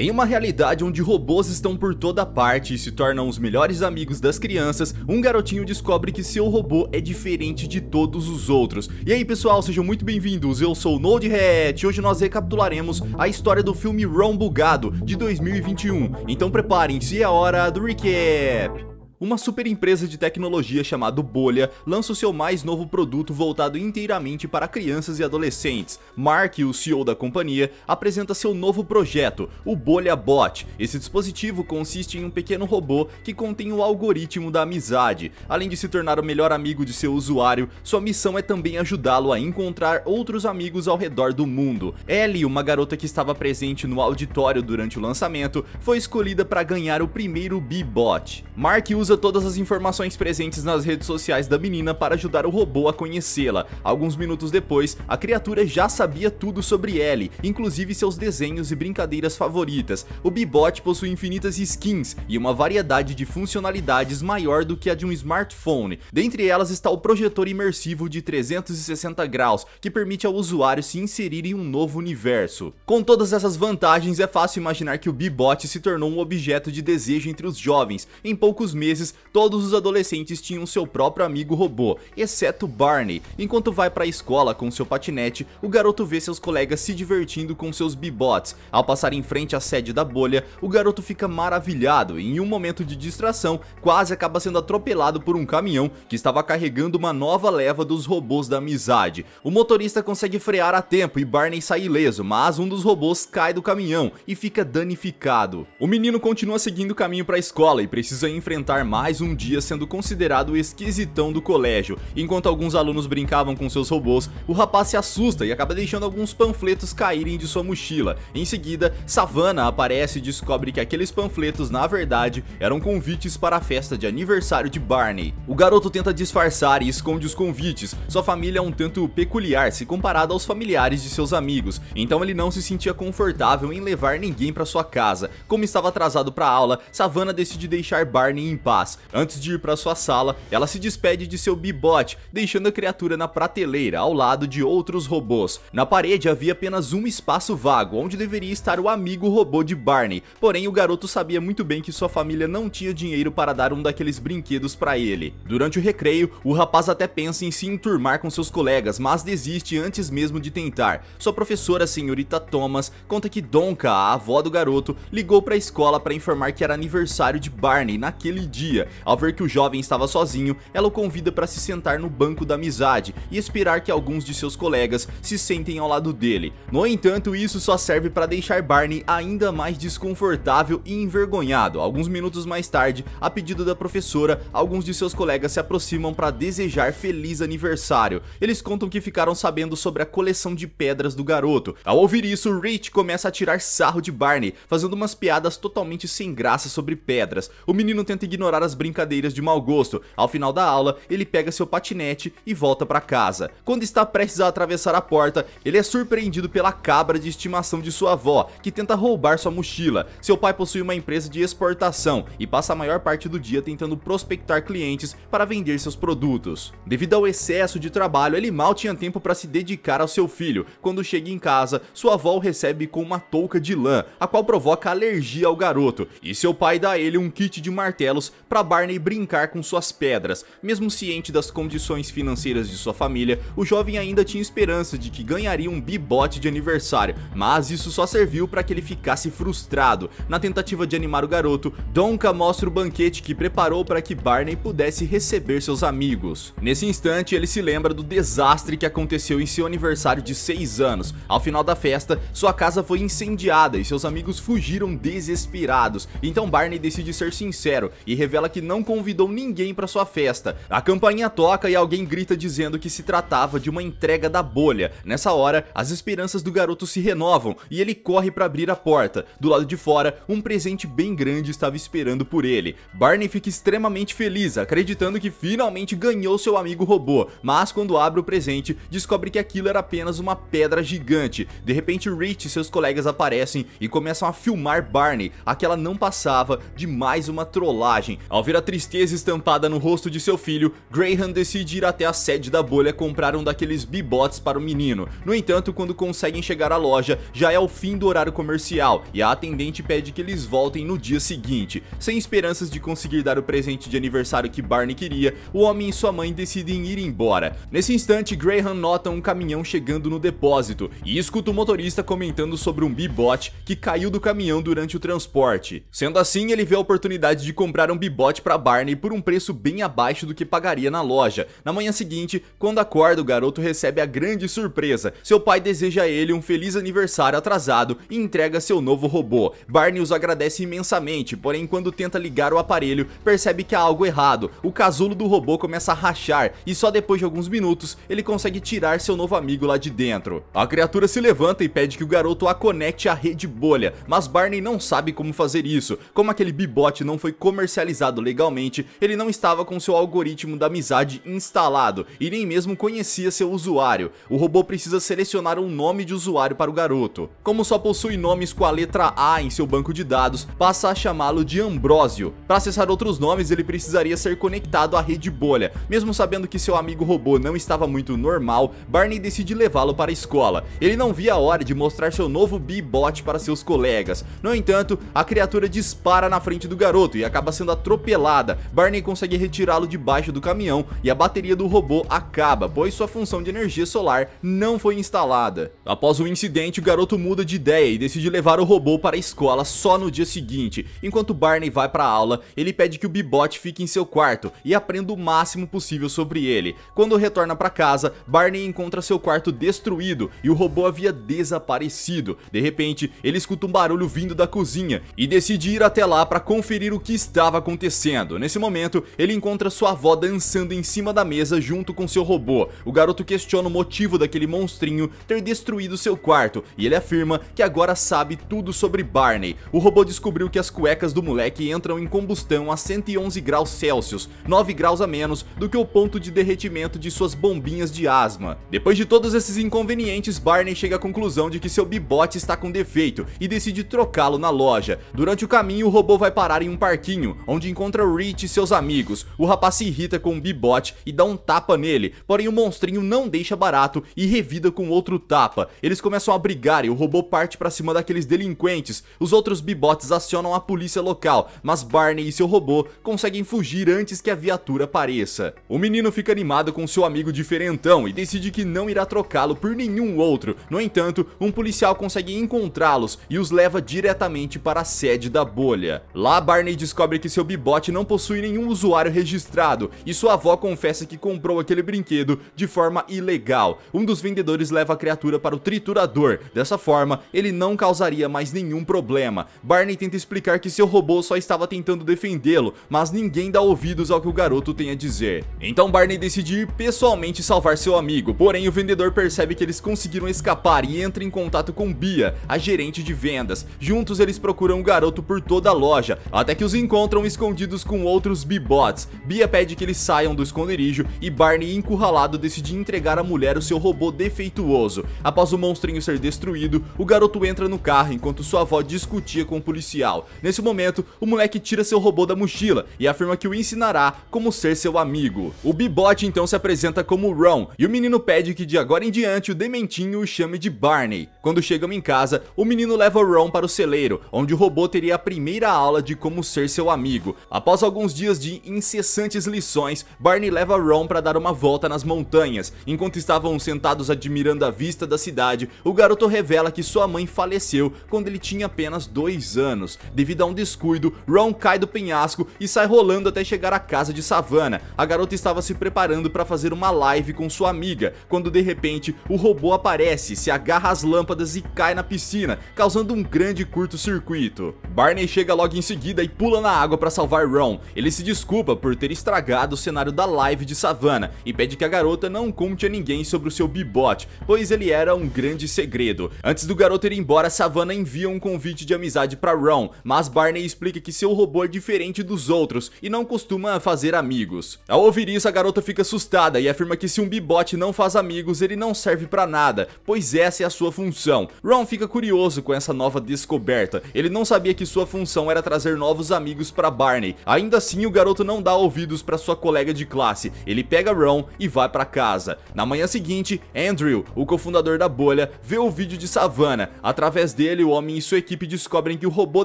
Em uma realidade onde robôs estão por toda parte e se tornam os melhores amigos das crianças, um garotinho descobre que seu robô é diferente de todos os outros. E aí pessoal, sejam muito bem-vindos, eu sou o Nodehead e hoje nós recapitularemos a história do filme Ron Bugado de 2021. Então preparem-se, é hora do recap! Uma super empresa de tecnologia chamada Bolha lança o seu mais novo produto voltado inteiramente para crianças e adolescentes. Mark, o CEO da companhia, apresenta seu novo projeto, o Bolha Bot. Esse dispositivo consiste em um pequeno robô que contém o algoritmo da amizade. Além de se tornar o melhor amigo de seu usuário, sua missão é também ajudá-lo a encontrar outros amigos ao redor do mundo. Ellie, uma garota que estava presente no auditório durante o lançamento, foi escolhida para ganhar o primeiro B-Bot. Mark usa usa todas as informações presentes nas redes sociais da menina para ajudar o robô a conhecê-la. Alguns minutos depois, a criatura já sabia tudo sobre Ellie, inclusive seus desenhos e brincadeiras favoritas. O Bebot possui infinitas skins e uma variedade de funcionalidades maior do que a de um smartphone. Dentre elas está o projetor imersivo de 360 graus, que permite ao usuário se inserir em um novo universo. Com todas essas vantagens, é fácil imaginar que o Bebot se tornou um objeto de desejo entre os jovens. Em poucos meses, meses, todos os adolescentes tinham seu próprio amigo robô, exceto Barney. Enquanto vai para a escola com seu patinete, o garoto vê seus colegas se divertindo com seus bibots. Ao passar em frente à sede da bolha, o garoto fica maravilhado e em um momento de distração, quase acaba sendo atropelado por um caminhão que estava carregando uma nova leva dos robôs da amizade. O motorista consegue frear a tempo e Barney sai ileso, mas um dos robôs cai do caminhão e fica danificado. O menino continua seguindo o caminho para a escola e precisa enfrentar mais um dia sendo considerado o esquisitão do colégio. Enquanto alguns alunos brincavam com seus robôs, o rapaz se assusta e acaba deixando alguns panfletos caírem de sua mochila. Em seguida, Savannah aparece e descobre que aqueles panfletos, na verdade, eram convites para a festa de aniversário de Barney. O garoto tenta disfarçar e esconde os convites. Sua família é um tanto peculiar se comparada aos familiares de seus amigos, então ele não se sentia confortável em levar ninguém para sua casa. Como estava atrasado para aula, Savannah decide deixar Barney em paz antes de ir para sua sala, ela se despede de seu bibote, deixando a criatura na prateleira, ao lado de outros robôs. Na parede havia apenas um espaço vago, onde deveria estar o amigo robô de Barney, porém o garoto sabia muito bem que sua família não tinha dinheiro para dar um daqueles brinquedos para ele. Durante o recreio, o rapaz até pensa em se enturmar com seus colegas, mas desiste antes mesmo de tentar. Sua professora, senhorita Thomas, conta que Donka, a avó do garoto, ligou para a escola para informar que era aniversário de Barney naquele dia dia. Ao ver que o jovem estava sozinho, ela o convida para se sentar no banco da amizade e esperar que alguns de seus colegas se sentem ao lado dele. No entanto, isso só serve para deixar Barney ainda mais desconfortável e envergonhado. Alguns minutos mais tarde, a pedido da professora, alguns de seus colegas se aproximam para desejar feliz aniversário. Eles contam que ficaram sabendo sobre a coleção de pedras do garoto. Ao ouvir isso, Rich começa a tirar sarro de Barney, fazendo umas piadas totalmente sem graça sobre pedras. O menino tenta ignorar as brincadeiras de mau gosto. Ao final da aula, ele pega seu patinete e volta para casa. Quando está prestes a atravessar a porta, ele é surpreendido pela cabra de estimação de sua avó, que tenta roubar sua mochila. Seu pai possui uma empresa de exportação e passa a maior parte do dia tentando prospectar clientes para vender seus produtos. Devido ao excesso de trabalho, ele mal tinha tempo para se dedicar ao seu filho. Quando chega em casa, sua avó o recebe com uma touca de lã, a qual provoca alergia ao garoto, e seu pai dá a ele um kit de martelos para Barney brincar com suas pedras. Mesmo ciente das condições financeiras de sua família, o jovem ainda tinha esperança de que ganharia um bibote de aniversário, mas isso só serviu para que ele ficasse frustrado. Na tentativa de animar o garoto, Donka mostra o banquete que preparou para que Barney pudesse receber seus amigos. Nesse instante, ele se lembra do desastre que aconteceu em seu aniversário de 6 anos. Ao final da festa, sua casa foi incendiada e seus amigos fugiram desesperados. Então Barney decide ser sincero e revela revela que não convidou ninguém para sua festa. A campainha toca e alguém grita dizendo que se tratava de uma entrega da bolha. Nessa hora, as esperanças do garoto se renovam e ele corre para abrir a porta. Do lado de fora, um presente bem grande estava esperando por ele. Barney fica extremamente feliz, acreditando que finalmente ganhou seu amigo robô, mas quando abre o presente, descobre que aquilo era apenas uma pedra gigante. De repente, Rich e seus colegas aparecem e começam a filmar Barney, aquela não passava de mais uma trollagem. Ao ver a tristeza estampada no rosto de seu filho, Graham decide ir até a sede da bolha comprar um daqueles bibots para o menino. No entanto, quando conseguem chegar à loja, já é o fim do horário comercial e a atendente pede que eles voltem no dia seguinte. Sem esperanças de conseguir dar o presente de aniversário que Barney queria, o homem e sua mãe decidem ir embora. Nesse instante, Graham nota um caminhão chegando no depósito e escuta o motorista comentando sobre um bibot que caiu do caminhão durante o transporte. Sendo assim, ele vê a oportunidade de comprar um bibot bot para Barney por um preço bem abaixo do que pagaria na loja. Na manhã seguinte, quando acorda, o garoto recebe a grande surpresa. Seu pai deseja a ele um feliz aniversário atrasado e entrega seu novo robô. Barney os agradece imensamente, porém quando tenta ligar o aparelho, percebe que há algo errado. O casulo do robô começa a rachar e só depois de alguns minutos ele consegue tirar seu novo amigo lá de dentro. A criatura se levanta e pede que o garoto a conecte à rede bolha, mas Barney não sabe como fazer isso. Como aquele bibote não foi comercializado legalmente, ele não estava com seu algoritmo da amizade instalado e nem mesmo conhecia seu usuário. O robô precisa selecionar um nome de usuário para o garoto. Como só possui nomes com a letra A em seu banco de dados, passa a chamá-lo de Ambrósio. Para acessar outros nomes, ele precisaria ser conectado à rede bolha. Mesmo sabendo que seu amigo robô não estava muito normal, Barney decide levá-lo para a escola. Ele não via a hora de mostrar seu novo B-Bot para seus colegas. No entanto, a criatura dispara na frente do garoto e acaba sendo atropelada atropelada. Barney consegue retirá-lo debaixo do caminhão e a bateria do robô acaba, pois sua função de energia solar não foi instalada. Após o incidente, o garoto muda de ideia e decide levar o robô para a escola só no dia seguinte. Enquanto Barney vai para a aula, ele pede que o Bebot fique em seu quarto e aprenda o máximo possível sobre ele. Quando retorna para casa, Barney encontra seu quarto destruído e o robô havia desaparecido. De repente, ele escuta um barulho vindo da cozinha e decide ir até lá para conferir o que estava acontecendo acontecendo. Nesse momento, ele encontra sua avó dançando em cima da mesa junto com seu robô. O garoto questiona o motivo daquele monstrinho ter destruído seu quarto e ele afirma que agora sabe tudo sobre Barney. O robô descobriu que as cuecas do moleque entram em combustão a 111 graus Celsius, 9 graus a menos do que o ponto de derretimento de suas bombinhas de asma. Depois de todos esses inconvenientes, Barney chega à conclusão de que seu bibote está com defeito e decide trocá-lo na loja. Durante o caminho, o robô vai parar em um parquinho, onde encontra Rich e seus amigos. O rapaz se irrita com o Bibot e dá um tapa nele, porém o monstrinho não deixa barato e revida com outro tapa. Eles começam a brigar e o robô parte para cima daqueles delinquentes. Os outros Bibots acionam a polícia local, mas Barney e seu robô conseguem fugir antes que a viatura apareça. O menino fica animado com seu amigo diferentão e decide que não irá trocá-lo por nenhum outro. No entanto, um policial consegue encontrá-los e os leva diretamente para a sede da bolha. Lá, Barney descobre que seu Bebot bot não possui nenhum usuário registrado e sua avó confessa que comprou aquele brinquedo de forma ilegal. Um dos vendedores leva a criatura para o triturador. Dessa forma, ele não causaria mais nenhum problema. Barney tenta explicar que seu robô só estava tentando defendê-lo, mas ninguém dá ouvidos ao que o garoto tem a dizer. Então Barney decide ir pessoalmente salvar seu amigo, porém o vendedor percebe que eles conseguiram escapar e entra em contato com Bia, a gerente de vendas. Juntos eles procuram o garoto por toda a loja, até que os encontram escondidos escondidos com outros B-Bots, Bia pede que eles saiam do esconderijo e Barney, encurralado, decide entregar à mulher o seu robô defeituoso. Após o monstrinho ser destruído, o garoto entra no carro enquanto sua avó discutia com o policial. Nesse momento, o moleque tira seu robô da mochila e afirma que o ensinará como ser seu amigo. O B-Bot então se apresenta como Ron e o menino pede que de agora em diante o Dementinho o chame de Barney. Quando chegam em casa, o menino leva Ron para o celeiro, onde o robô teria a primeira aula de como ser seu amigo. Após alguns dias de incessantes lições, Barney leva Ron para dar uma volta nas montanhas. Enquanto estavam sentados admirando a vista da cidade, o garoto revela que sua mãe faleceu quando ele tinha apenas dois anos. Devido a um descuido, Ron cai do penhasco e sai rolando até chegar à casa de Savannah. A garota estava se preparando para fazer uma live com sua amiga, quando de repente o robô aparece, se agarra às lâmpadas e cai na piscina, causando um grande curto-circuito. Barney chega logo em seguida e pula na água para salvar salvar Ron. Ele se desculpa por ter estragado o cenário da live de Savannah e pede que a garota não conte a ninguém sobre o seu bibote, pois ele era um grande segredo. Antes do garoto ir embora, Savannah envia um convite de amizade para Ron, mas Barney explica que seu robô é diferente dos outros e não costuma fazer amigos. Ao ouvir isso, a garota fica assustada e afirma que se um bibote não faz amigos, ele não serve para nada, pois essa é a sua função. Ron fica curioso com essa nova descoberta. Ele não sabia que sua função era trazer novos amigos para Barney Barney. Ainda assim, o garoto não dá ouvidos para sua colega de classe. Ele pega Ron e vai para casa. Na manhã seguinte, Andrew, o cofundador da bolha, vê o vídeo de Savannah. Através dele, o homem e sua equipe descobrem que o robô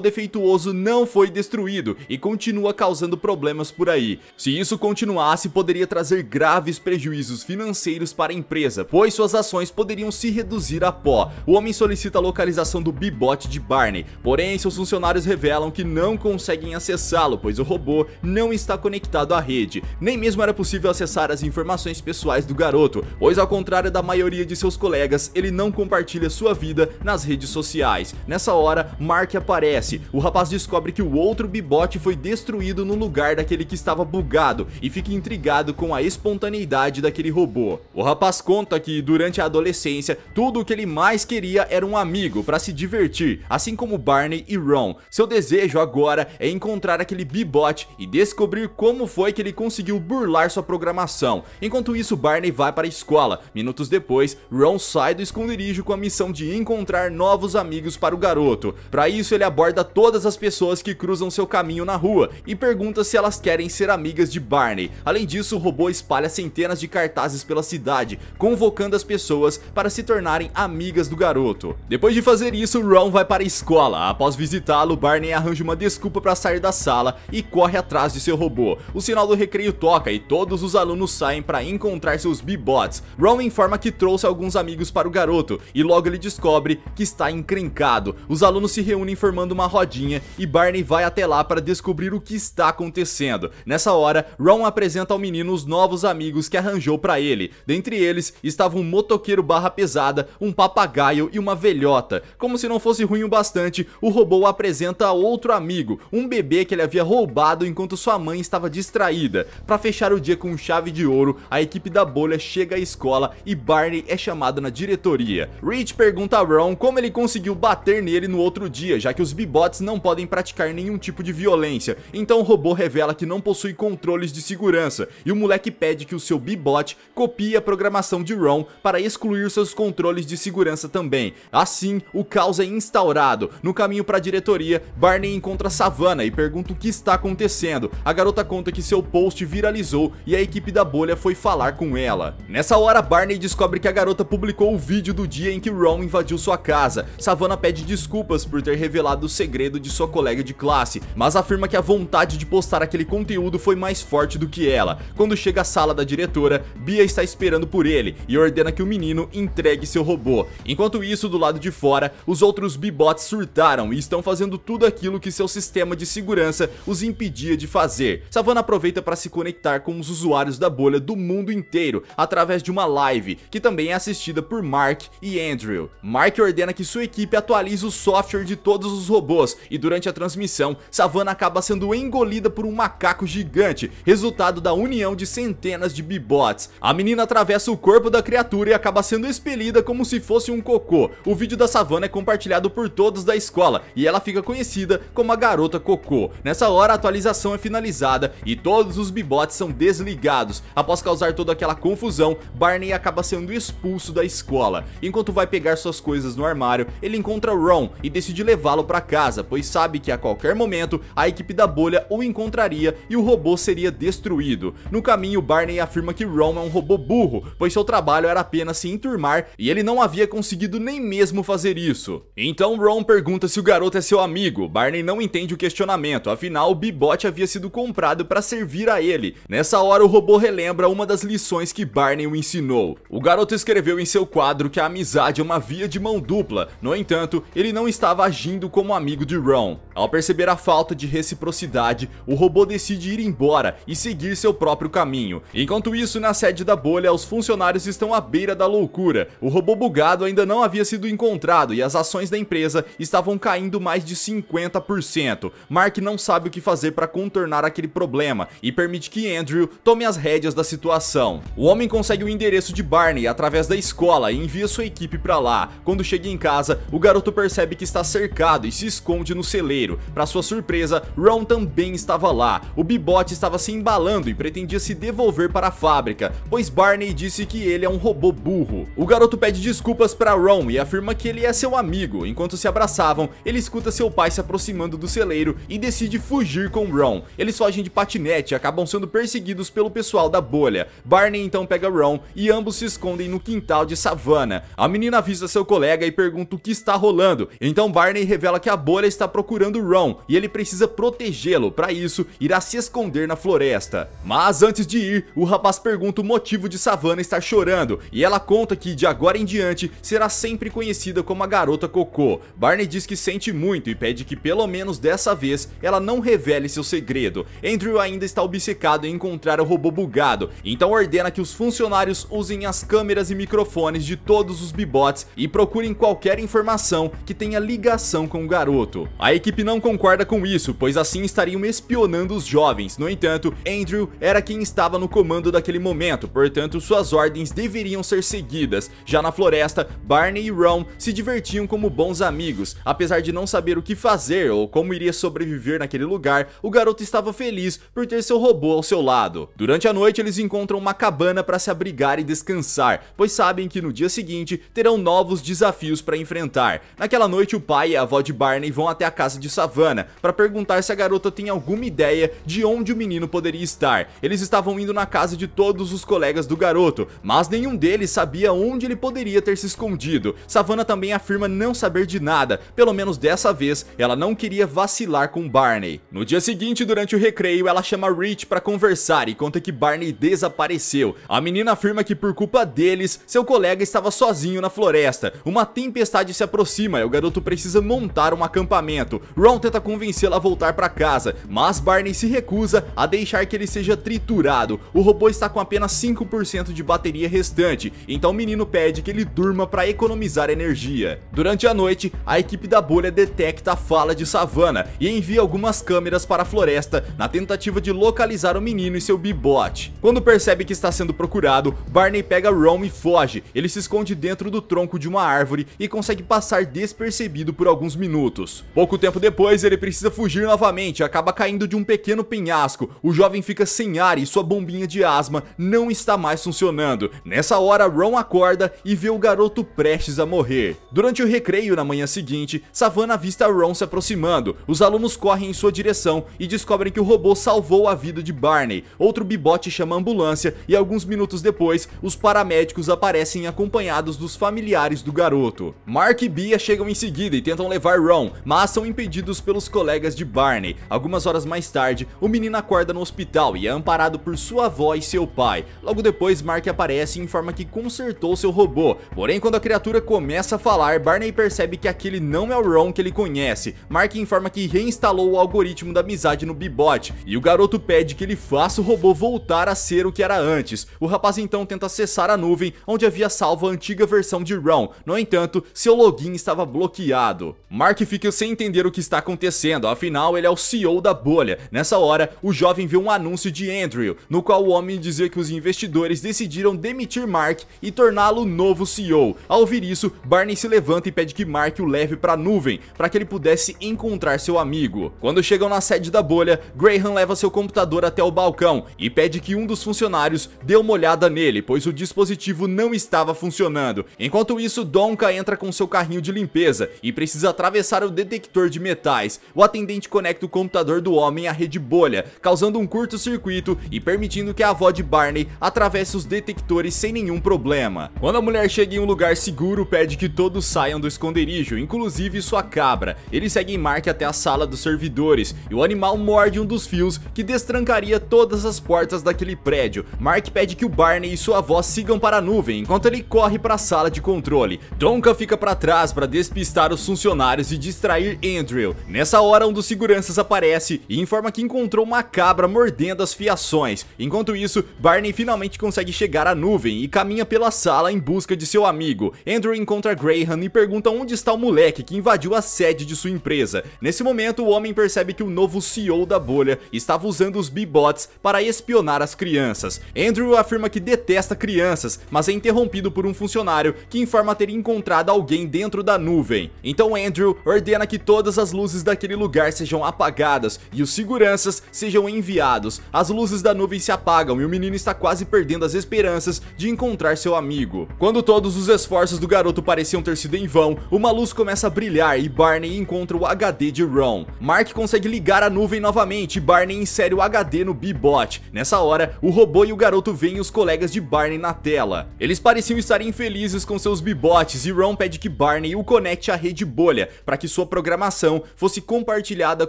defeituoso não foi destruído e continua causando problemas por aí. Se isso continuasse, poderia trazer graves prejuízos financeiros para a empresa, pois suas ações poderiam se reduzir a pó. O homem solicita a localização do bibote de Barney, porém seus funcionários revelam que não conseguem acessá-lo pois o robô não está conectado à rede. Nem mesmo era possível acessar as informações pessoais do garoto, pois ao contrário da maioria de seus colegas, ele não compartilha sua vida nas redes sociais. Nessa hora, Mark aparece. O rapaz descobre que o outro bibot foi destruído no lugar daquele que estava bugado e fica intrigado com a espontaneidade daquele robô. O rapaz conta que durante a adolescência, tudo o que ele mais queria era um amigo para se divertir, assim como Barney e Ron. Seu desejo agora é encontrar aquele Bebot e descobrir como foi que ele conseguiu burlar sua programação. Enquanto isso, Barney vai para a escola. Minutos depois, Ron sai do esconderijo com a missão de encontrar novos amigos para o garoto. Para isso, ele aborda todas as pessoas que cruzam seu caminho na rua e pergunta se elas querem ser amigas de Barney. Além disso, o robô espalha centenas de cartazes pela cidade, convocando as pessoas para se tornarem amigas do garoto. Depois de fazer isso, Ron vai para a escola. Após visitá-lo, Barney arranja uma desculpa para sair da sala e corre atrás de seu robô. O sinal do recreio toca e todos os alunos saem para encontrar seus B-Bots. Ron informa que trouxe alguns amigos para o garoto e logo ele descobre que está encrencado. Os alunos se reúnem formando uma rodinha e Barney vai até lá para descobrir o que está acontecendo. Nessa hora, Ron apresenta ao menino os novos amigos que arranjou para ele. Dentre eles estava um motoqueiro barra pesada, um papagaio e uma velhota. Como se não fosse ruim o bastante, o robô apresenta outro amigo, um bebê que ele havia roubado enquanto sua mãe estava distraída. Para fechar o dia com chave de ouro, a equipe da bolha chega à escola e Barney é chamado na diretoria. Rich pergunta a Ron como ele conseguiu bater nele no outro dia, já que os Bebots não podem praticar nenhum tipo de violência. Então o robô revela que não possui controles de segurança e o moleque pede que o seu Bebot copie a programação de Ron para excluir seus controles de segurança também. Assim, o caos é instaurado. No caminho para a diretoria, Barney encontra Savannah e pergunta o que está acontecendo. A garota conta que seu post viralizou e a equipe da bolha foi falar com ela. Nessa hora, Barney descobre que a garota publicou o vídeo do dia em que Ron invadiu sua casa. Savannah pede desculpas por ter revelado o segredo de sua colega de classe, mas afirma que a vontade de postar aquele conteúdo foi mais forte do que ela. Quando chega à sala da diretora, Bia está esperando por ele e ordena que o menino entregue seu robô. Enquanto isso, do lado de fora, os outros Bibots surtaram e estão fazendo tudo aquilo que seu sistema de segurança os impedia de fazer. Savannah aproveita para se conectar com os usuários da bolha do mundo inteiro através de uma live, que também é assistida por Mark e Andrew. Mark ordena que sua equipe atualize o software de todos os robôs e durante a transmissão, Savannah acaba sendo engolida por um macaco gigante, resultado da união de centenas de bibots. A menina atravessa o corpo da criatura e acaba sendo expelida como se fosse um cocô. O vídeo da Savannah é compartilhado por todos da escola e ela fica conhecida como a garota cocô. Nessa hora a atualização é finalizada e todos os Bibotes são desligados. Após causar toda aquela confusão, Barney acaba sendo expulso da escola. Enquanto vai pegar suas coisas no armário, ele encontra Ron e decide levá-lo para casa, pois sabe que a qualquer momento a equipe da bolha o encontraria e o robô seria destruído. No caminho, Barney afirma que Ron é um robô burro, pois seu trabalho era apenas se enturmar e ele não havia conseguido nem mesmo fazer isso. Então Ron pergunta se o garoto é seu amigo. Barney não entende o questionamento, afinal o Bebot havia sido comprado para servir a ele. Nessa hora, o robô relembra uma das lições que Barney o ensinou. O garoto escreveu em seu quadro que a amizade é uma via de mão dupla. No entanto, ele não estava agindo como amigo de Ron. Ao perceber a falta de reciprocidade, o robô decide ir embora e seguir seu próprio caminho. Enquanto isso, na sede da bolha, os funcionários estão à beira da loucura. O robô bugado ainda não havia sido encontrado e as ações da empresa estavam caindo mais de 50%. Mark não sabe o que fazer para contornar aquele problema e permite que Andrew tome as rédeas da situação. O homem consegue o endereço de Barney através da escola e envia sua equipe para lá. Quando chega em casa, o garoto percebe que está cercado e se esconde no celeiro. Para sua surpresa, Ron também estava lá. O Bot estava se embalando e pretendia se devolver para a fábrica, pois Barney disse que ele é um robô burro. O garoto pede desculpas para Ron e afirma que ele é seu amigo. Enquanto se abraçavam, ele escuta seu pai se aproximando do celeiro e decide fugir fugir com Ron. Eles fogem de patinete e acabam sendo perseguidos pelo pessoal da bolha. Barney então pega Ron e ambos se escondem no quintal de savana. A menina avisa seu colega e pergunta o que está rolando. Então Barney revela que a bolha está procurando Ron e ele precisa protegê-lo. Para isso, irá se esconder na floresta. Mas antes de ir, o rapaz pergunta o motivo de Savannah estar chorando e ela conta que de agora em diante será sempre conhecida como a garota Cocô. Barney diz que sente muito e pede que pelo menos dessa vez ela não revele seu segredo. Andrew ainda está obcecado em encontrar o robô bugado, então ordena que os funcionários usem as câmeras e microfones de todos os bibots e procurem qualquer informação que tenha ligação com o garoto. A equipe não concorda com isso, pois assim estariam espionando os jovens. No entanto, Andrew era quem estava no comando daquele momento, portanto suas ordens deveriam ser seguidas. Já na floresta, Barney e Ron se divertiam como bons amigos, apesar de não saber o que fazer ou como iria sobreviver naquele lugar lugar, o garoto estava feliz por ter seu robô ao seu lado. Durante a noite, eles encontram uma cabana para se abrigar e descansar, pois sabem que no dia seguinte terão novos desafios para enfrentar. Naquela noite, o pai e a avó de Barney vão até a casa de Savannah para perguntar se a garota tem alguma ideia de onde o menino poderia estar. Eles estavam indo na casa de todos os colegas do garoto, mas nenhum deles sabia onde ele poderia ter se escondido. Savannah também afirma não saber de nada, pelo menos dessa vez ela não queria vacilar com Barney. No dia seguinte, durante o recreio, ela chama Rich para conversar e conta que Barney desapareceu. A menina afirma que por culpa deles, seu colega estava sozinho na floresta. Uma tempestade se aproxima e o garoto precisa montar um acampamento. Ron tenta convencê-la a voltar para casa, mas Barney se recusa a deixar que ele seja triturado. O robô está com apenas 5% de bateria restante, então o menino pede que ele durma para economizar energia. Durante a noite, a equipe da bolha detecta a fala de Savannah e envia algumas câmeras câmeras para a floresta na tentativa de localizar o menino e seu bibote. Quando percebe que está sendo procurado, Barney pega Rom e foge. Ele se esconde dentro do tronco de uma árvore e consegue passar despercebido por alguns minutos. Pouco tempo depois, ele precisa fugir novamente e acaba caindo de um pequeno penhasco. O jovem fica sem ar e sua bombinha de asma não está mais funcionando. Nessa hora, Ron acorda e vê o garoto prestes a morrer. Durante o recreio na manhã seguinte, Savannah avista Ron se aproximando. Os alunos correm em sua direção direção e descobrem que o robô salvou a vida de Barney. Outro bibote chama a ambulância e alguns minutos depois, os paramédicos aparecem acompanhados dos familiares do garoto. Mark e Bia chegam em seguida e tentam levar Ron, mas são impedidos pelos colegas de Barney. Algumas horas mais tarde, o menino acorda no hospital e é amparado por sua avó e seu pai. Logo depois, Mark aparece e informa que consertou seu robô. Porém, quando a criatura começa a falar, Barney percebe que aquele não é o Ron que ele conhece. Mark informa que reinstalou o algoritmo ritmo da amizade no Bebot, e o garoto pede que ele faça o robô voltar a ser o que era antes. O rapaz então tenta acessar a nuvem onde havia salvo a antiga versão de Ron. no entanto, seu login estava bloqueado. Mark fica sem entender o que está acontecendo, afinal ele é o CEO da bolha. Nessa hora, o jovem vê um anúncio de Andrew, no qual o homem dizia que os investidores decidiram demitir Mark e torná-lo novo CEO. Ao ouvir isso, Barney se levanta e pede que Mark o leve para a nuvem, para que ele pudesse encontrar seu amigo. Quando chega chegam na sede da bolha, Graham leva seu computador até o balcão e pede que um dos funcionários dê uma olhada nele, pois o dispositivo não estava funcionando. Enquanto isso, Donka entra com seu carrinho de limpeza e precisa atravessar o detector de metais. O atendente conecta o computador do homem à rede bolha, causando um curto-circuito e permitindo que a avó de Barney atravesse os detectores sem nenhum problema. Quando a mulher chega em um lugar seguro, pede que todos saiam do esconderijo, inclusive sua cabra. Eles seguem Mark até a sala dos servidores, e o animal morde um dos fios que destrancaria todas as portas daquele prédio. Mark pede que o Barney e sua avó sigam para a nuvem enquanto ele corre para a sala de controle. Donka fica para trás para despistar os funcionários e distrair Andrew. Nessa hora, um dos seguranças aparece e informa que encontrou uma cabra mordendo as fiações. Enquanto isso, Barney finalmente consegue chegar à nuvem e caminha pela sala em busca de seu amigo. Andrew encontra Graham e pergunta onde está o moleque que invadiu a sede de sua empresa. Nesse momento, o homem percebe que o novo CEO da bolha estava usando os B-Bots para espionar as crianças. Andrew afirma que detesta crianças, mas é interrompido por um funcionário que informa ter encontrado alguém dentro da nuvem. Então Andrew ordena que todas as luzes daquele lugar sejam apagadas e os seguranças sejam enviados. As luzes da nuvem se apagam e o menino está quase perdendo as esperanças de encontrar seu amigo. Quando todos os esforços do garoto pareciam ter sido em vão, uma luz começa a brilhar e Barney encontra o HD de Ron. Mark consegue ligar a nuvem novamente e Barney insere o HD no Bebot. Nessa hora, o robô e o garoto veem os colegas de Barney na tela. Eles pareciam estar infelizes com seus Bebots e Ron pede que Barney o conecte à rede bolha para que sua programação fosse compartilhada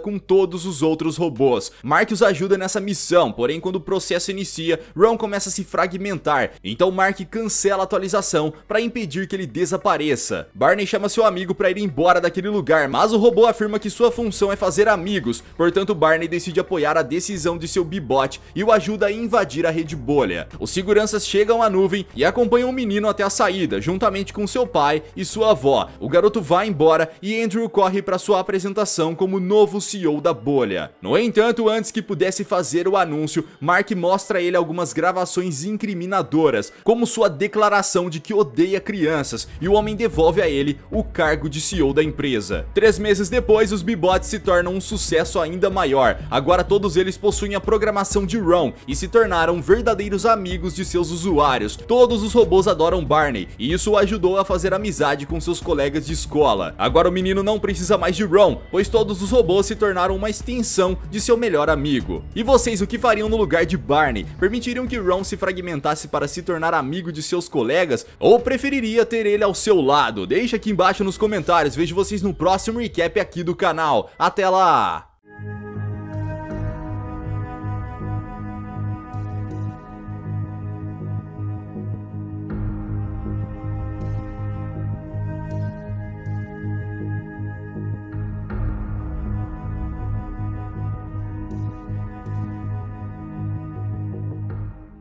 com todos os outros robôs. Mark os ajuda nessa missão, porém quando o processo inicia, Ron começa a se fragmentar, então Mark cancela a atualização para impedir que ele desapareça. Barney chama seu amigo para ir embora daquele lugar, mas o robô afirma que sua função é fazer amigos Portanto, Barney decide apoiar a decisão de seu Bebot e o ajuda a invadir a rede bolha. Os seguranças chegam à nuvem e acompanham o menino até a saída, juntamente com seu pai e sua avó. O garoto vai embora e Andrew corre para sua apresentação como novo CEO da bolha. No entanto, antes que pudesse fazer o anúncio, Mark mostra a ele algumas gravações incriminadoras, como sua declaração de que odeia crianças, e o homem devolve a ele o cargo de CEO da empresa. Três meses depois, os Bebots se tornam um sucesso acesso ainda maior. Agora todos eles possuem a programação de Ron e se tornaram verdadeiros amigos de seus usuários. Todos os robôs adoram Barney e isso o ajudou a fazer amizade com seus colegas de escola. Agora o menino não precisa mais de Ron, pois todos os robôs se tornaram uma extensão de seu melhor amigo. E vocês o que fariam no lugar de Barney? Permitiriam que Ron se fragmentasse para se tornar amigo de seus colegas ou preferiria ter ele ao seu lado? Deixa aqui embaixo nos comentários, vejo vocês no próximo recap aqui do canal. Até lá!